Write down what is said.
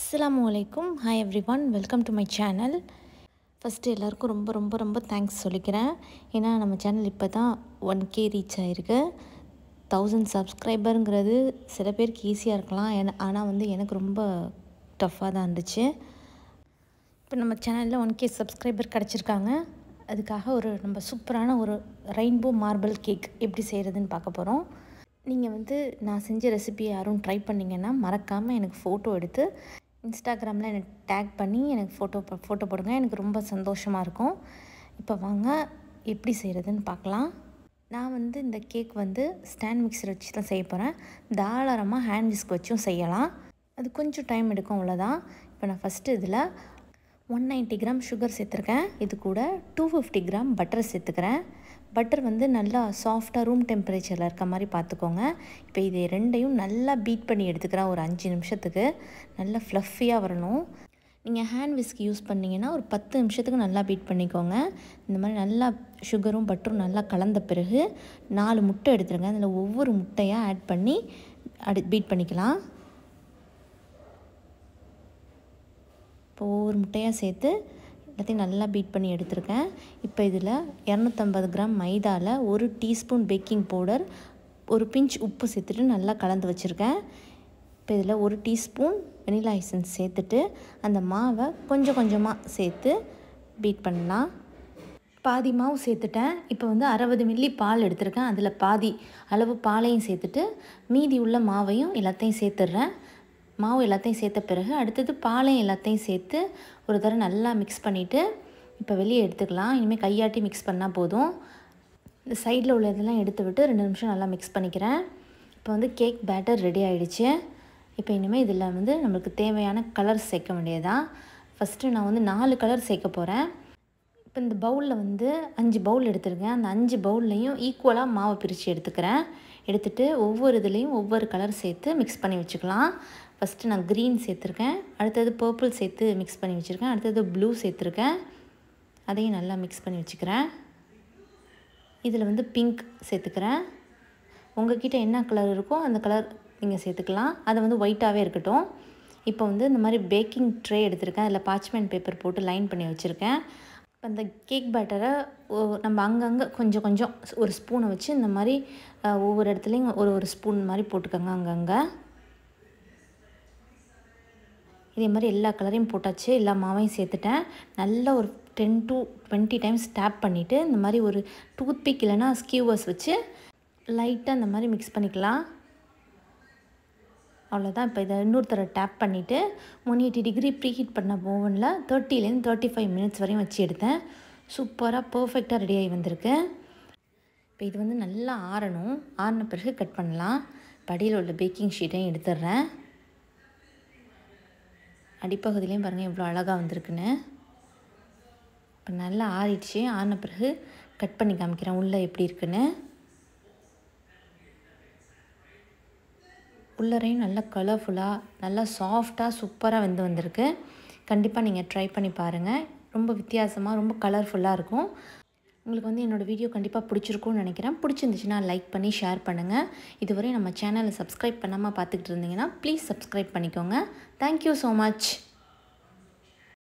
அஸ்லாம் வலைக்கும் hi everyone welcome to my channel first எல்லாருக்கும் ரொம்ப ரொம்ப ரொம்ப தேங்க்ஸ் சொல்லிக்கிறேன் ஏன்னா நம்ம சேனல் இப்போ தான் ஒன் கே ரீச் ஆகிருக்கு தௌசண்ட் சப்ஸ்கிரைபருங்கிறது சில பேருக்கு ஈஸியாக இருக்கலாம் என ஆனால் வந்து எனக்கு ரொம்ப டஃப்பாக தான் இருந்துச்சு இப்போ நம்ம சேனலில் ஒன் கே சப்ஸ்கிரைபர் கிடச்சிருக்காங்க அதுக்காக ஒரு நம்ம சூப்பரான ஒரு ரெயின்போ மார்பிள் கேக் எப்படி செய்கிறதுன்னு பார்க்க போகிறோம் நீங்கள் வந்து நான் செஞ்ச ரெசிபியை யாரும் ட்ரை பண்ணிங்கன்னா மறக்காமல் எனக்கு ஃபோட்டோ எடுத்து இன்ஸ்டாகிராமில் எனக்கு டேக் பண்ணி எனக்கு ஃபோட்டோ ஃபோட்டோ போடுங்க எனக்கு ரொம்ப சந்தோஷமாக இருக்கும் இப்போ வாங்க எப்படி செய்கிறதுன்னு பார்க்கலாம் நான் வந்து இந்த கேக் வந்து ஸ்டாண்ட் மிக்சர் வச்சு தான் செய்ய போகிறேன் தாராளமாக ஹேண்ட் விஸ்க் வச்சும் செய்யலாம் அது கொஞ்சம் டைம் எடுக்கும் அவ்வளோதான் இப்போ நான் ஃபஸ்ட்டு இதில் ஒன் நைன்ட்டி கிராம் சுகர் சேர்த்துருக்கேன் இது கூட டூ ஃபிஃப்டி கிராம் பட்டர் சேர்த்துக்கிறேன் பட்டர் வந்து நல்லா சாஃப்டாக ரூம் டெம்பரேச்சரில் இருக்க மாதிரி பார்த்துக்கோங்க இப்போ இது ரெண்டையும் நல்லா பீட் பண்ணி எடுத்துக்கிறேன் ஒரு அஞ்சு நிமிஷத்துக்கு நல்லா ஃப்ளஃபியாக வரணும் நீங்கள் ஹேண்ட் விஸ்க் யூஸ் பண்ணிங்கன்னா ஒரு பத்து நிமிஷத்துக்கு நல்லா பீட் பண்ணிக்கோங்க இந்த மாதிரி நல்லா சுகரும் பட்டரும் நல்லா கலந்த பிறகு நாலு முட்டை எடுத்துருங்க அதில் ஒவ்வொரு முட்டையாக ஆட் பண்ணி அடி பீட் பண்ணிக்கலாம் இப்போ ஒவ்வொரு முட்டையாக சேர்த்து எல்லாத்தையும் நல்லா பீட் பண்ணி எடுத்திருக்கேன் இப்போ இதில் இரநூத்தம்பது கிராம் மைதாவில் ஒரு டீஸ்பூன் பேக்கிங் பவுடர் ஒரு பிஞ்ச் உப்பு சேர்த்துட்டு நல்லா கலந்து வச்சுருக்கேன் இப்போ இதில் ஒரு டீஸ்பூன் வெனிலா ஐசன்ஸ் சேர்த்துட்டு அந்த மாவை கொஞ்சம் கொஞ்சமாக சேர்த்து பீட் பண்ணலாம் பாதி மாவு சேர்த்துட்டேன் இப்போ வந்து அறுபது மில்லி பால் எடுத்திருக்கேன் அதில் பாதி அளவு பாலையும் சேர்த்துட்டு மீதி உள்ள மாவையும் எல்லாத்தையும் சேர்த்துட்றேன் மாவு எல்லாத்தையும் சேர்த்த பிறகு அடுத்தது பாலையும் எல்லாத்தையும் சேர்த்து ஒரு தடவை நல்லா மிக்ஸ் பண்ணிவிட்டு இப்போ வெளியே எடுத்துக்கலாம் இனிமேல் கையாட்டி மிக்ஸ் பண்ணால் போதும் இந்த சைடில் உள்ள இதெல்லாம் எடுத்து விட்டு ரெண்டு நிமிஷம் நல்லா மிக்ஸ் பண்ணிக்கிறேன் இப்போ வந்து கேக் பேட்டர் ரெடி ஆகிடுச்சு இப்போ இனிமேல் இதில் வந்து நம்மளுக்கு தேவையான கலர் சேர்க்க வேண்டியதான் ஃபஸ்ட்டு நான் வந்து நாலு கலர் சேர்க்க போகிறேன் இப்போ இந்த பவுலில் வந்து அஞ்சு பவுல் எடுத்துருக்கேன் அந்த அஞ்சு பவுல்லையும் ஈக்குவலாக மாவை பிரித்து எடுத்துக்கிறேன் எடுத்துகிட்டு ஒவ்வொரு இதுலேயும் ஒவ்வொரு கலர் சேர்த்து மிக்ஸ் பண்ணி வச்சுக்கலாம் ஃபஸ்ட்டு நான் க்ரீன் சேர்த்துருக்கேன் அடுத்தது பர்பிள் சேர்த்து மிக்ஸ் பண்ணி வச்சுருக்கேன் அடுத்தது ப்ளூ சேர்த்துருக்கேன் அதையும் நல்லா மிக்ஸ் பண்ணி வச்சுக்கிறேன் இதில் வந்து பிங்க் சேர்த்துக்கிறேன் உங்ககிட்ட என்ன கலர் இருக்கோ அந்த கலர் நீங்கள் சேர்த்துக்கலாம் அதை வந்து ஒயிட்டாகவே இருக்கட்டும் இப்போ வந்து இந்த மாதிரி பேக்கிங் ட்ரே எடுத்திருக்கேன் அதில் பாச்மெண்ட் பேப்பர் போட்டு லைன் பண்ணி வச்சுருக்கேன் இப்போ அந்த கேக் பேட்டரை நம்ம அங்கங்கே கொஞ்சம் கொஞ்சம் ஒரு ஸ்பூனை வச்சு இந்த மாதிரி ஒவ்வொரு இடத்துலையும் ஒரு ஒரு ஸ்பூன் மாதிரி போட்டுக்கோங்க அங்கங்கே இதே மாதிரி எல்லா கலரையும் போட்டாச்சு எல்லா மாவையும் சேர்த்துட்டேன் நல்லா ஒரு ten to twenty times tap பண்ணிவிட்டு இந்த மாதிரி ஒரு டூத் பிக் இல்லைனா ஸ்கியூவர்ஸ் வச்சு லைட்டாக இந்த மாதிரி மிக்ஸ் பண்ணிக்கலாம் அவ்வளோதான் இப்போ இதை இன்னொருத்தர டேப் பண்ணிவிட்டு one eighty degree preheat பண்ண ஓவனில் தேர்ட்டிலேருந்து தேர்ட்டி ஃபைவ் மினிட்ஸ் வரையும் வச்சு எடுத்தேன் சூப்பராக பர்ஃபெக்டாக ரெடி ஆகி வந்திருக்கு இப்போ இது வந்து நல்லா ஆறணும் ஆறின பிறகு கட் பண்ணலாம் படியில் உள்ள பேக்கிங் ஷீட்டையும் எடுத்துடுறேன் அடிப்பகுதியிலையும் பாருங்கள் எவ்வளோ அழகாக வந்திருக்குன்னு இப்போ நல்லா ஆறிடுச்சு ஆன பிறகு கட் பண்ணி காமிக்கிறேன் உள்ளே எப்படி இருக்குன்னு உள்ளரையும் நல்லா கலர்ஃபுல்லாக நல்லா சாஃப்டாக சூப்பராக வந்து வந்திருக்கு கண்டிப்பாக நீங்கள் ட்ரை பண்ணி பாருங்கள் ரொம்ப வித்தியாசமாக ரொம்ப கலர்ஃபுல்லாக இருக்கும் உங்களுக்கு வந்து என்னோடய வீடியோ கண்டிப்பாக பிடிச்சிருக்கும்னு நினைக்கிறேன் பிடிச்சிருந்துச்சுன்னா லைக் பண்ணி ஷேர் பண்ணுங்கள் இதுவரை நம்ம சேனலை சப்ஸ்கிரைப் பண்ணாமல் பார்த்துக்கிட்டு இருந்தீங்கன்னா ப்ளீஸ் சப்ஸ்கிரைப் பண்ணிக்கோங்க தேங்க்யூ ஸோ மச்